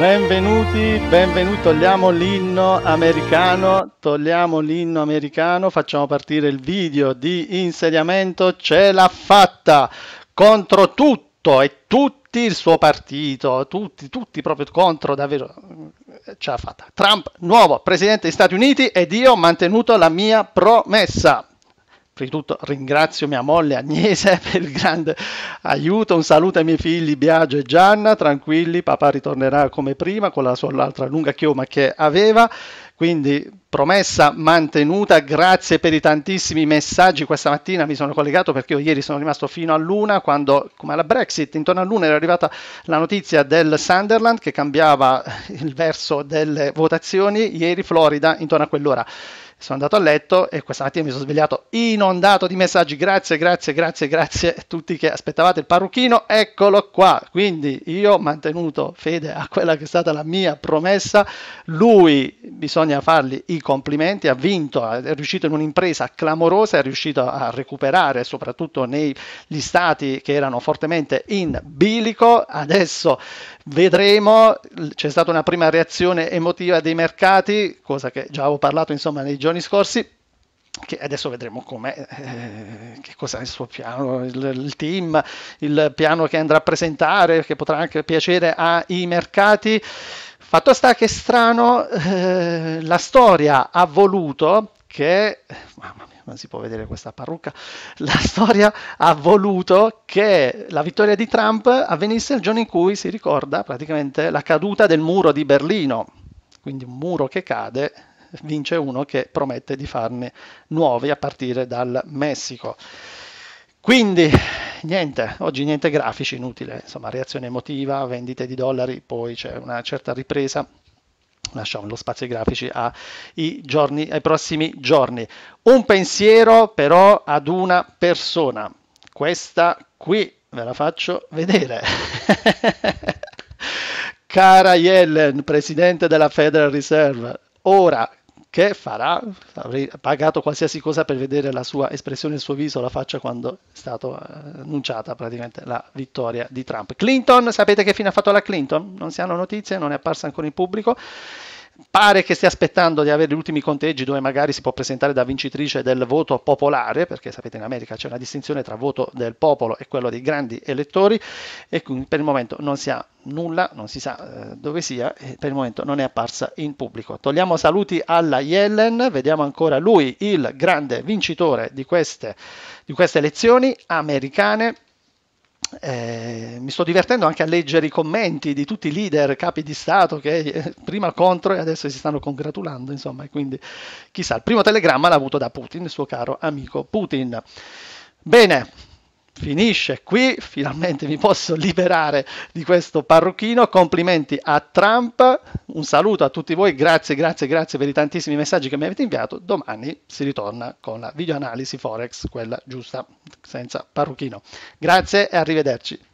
Benvenuti, benvenuti, togliamo l'inno americano, togliamo l'inno americano, facciamo partire il video di insediamento, ce l'ha fatta contro tutto e tutti il suo partito, tutti, tutti proprio contro, davvero eh, ce l'ha fatta. Trump, nuovo presidente degli Stati Uniti ed io ho mantenuto la mia promessa prima di tutto ringrazio mia moglie Agnese per il grande aiuto, un saluto ai miei figli Biagio e Gianna, tranquilli, papà ritornerà come prima con la sua altra lunga chioma che aveva, quindi promessa mantenuta, grazie per i tantissimi messaggi questa mattina, mi sono collegato perché io ieri sono rimasto fino a luna, quando, come alla Brexit, intorno a luna era arrivata la notizia del Sunderland che cambiava il verso delle votazioni, ieri Florida intorno a quell'ora sono andato a letto e questa mattina mi sono svegliato inondato di messaggi. Grazie, grazie, grazie, grazie a tutti che aspettavate il parrucchino. Eccolo qua. Quindi io ho mantenuto fede a quella che è stata la mia promessa. Lui, bisogna fargli i complimenti, ha vinto, è riuscito in un'impresa clamorosa, è riuscito a recuperare soprattutto negli stati che erano fortemente in bilico. Adesso vedremo, c'è stata una prima reazione emotiva dei mercati, cosa che già avevo parlato insomma nei giorni giorni scorsi che adesso vedremo come, eh, che cos'ha il suo piano, il, il, team, il piano che andrà a presentare, che potrà anche piacere ai mercati. Fatto sta che strano, eh, la storia ha voluto che, mamma mia, non si può vedere questa parrucca, la storia ha voluto che la vittoria di Trump avvenisse il giorno in cui si ricorda praticamente la caduta del muro di Berlino, quindi un muro che cade vince uno che promette di farne nuovi a partire dal Messico. Quindi niente, oggi niente grafici, inutile, insomma reazione emotiva, vendite di dollari, poi c'è una certa ripresa, lasciamo lo spazio ai grafici ai, giorni, ai prossimi giorni. Un pensiero però ad una persona, questa qui ve la faccio vedere. Cara Yellen, presidente della Federal Reserve, ora che farà, avrei pagato qualsiasi cosa per vedere la sua espressione, il suo viso, la faccia quando è stata eh, annunciata praticamente la vittoria di Trump. Clinton, sapete che fine ha fatto la Clinton? Non si hanno notizie, non è apparsa ancora in pubblico pare che stia aspettando di avere gli ultimi conteggi dove magari si può presentare da vincitrice del voto popolare, perché sapete in America c'è una distinzione tra voto del popolo e quello dei grandi elettori e quindi per il momento non si ha nulla, non si sa eh, dove sia e per il momento non è apparsa in pubblico. Togliamo saluti alla Yellen, vediamo ancora lui, il grande vincitore di queste, di queste elezioni americane eh, mi sto divertendo anche a leggere i commenti di tutti i leader, capi di Stato che eh, prima contro e adesso si stanno congratulando, insomma, e quindi chissà, il primo telegramma l'ha avuto da Putin, il suo caro amico Putin. Bene, finisce qui, finalmente mi posso liberare di questo parrucchino. Complimenti a Trump, un saluto a tutti voi, grazie, grazie, grazie per i tantissimi messaggi che mi avete inviato. Domani si ritorna con la videoanalisi Forex, quella giusta, senza parrucchino. Grazie e arrivederci.